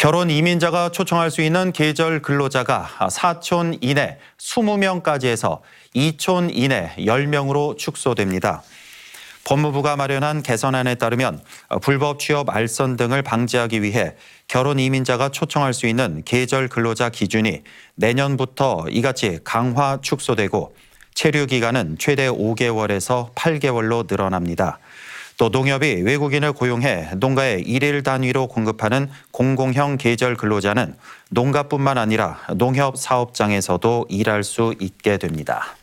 결혼 이민자가 초청할 수 있는 계절 근로자가 4촌 이내 20명까지 해서 2촌 이내 10명으로 축소됩니다. 법무부가 마련한 개선안에 따르면 불법 취업 알선 등을 방지하기 위해 결혼 이민자가 초청할 수 있는 계절 근로자 기준이 내년부터 이같이 강화 축소되고 체류 기간은 최대 5개월에서 8개월로 늘어납니다. 또 농협이 외국인을 고용해 농가에 일일 단위로 공급하는 공공형 계절 근로자는 농가뿐만 아니라 농협 사업장에서도 일할 수 있게 됩니다.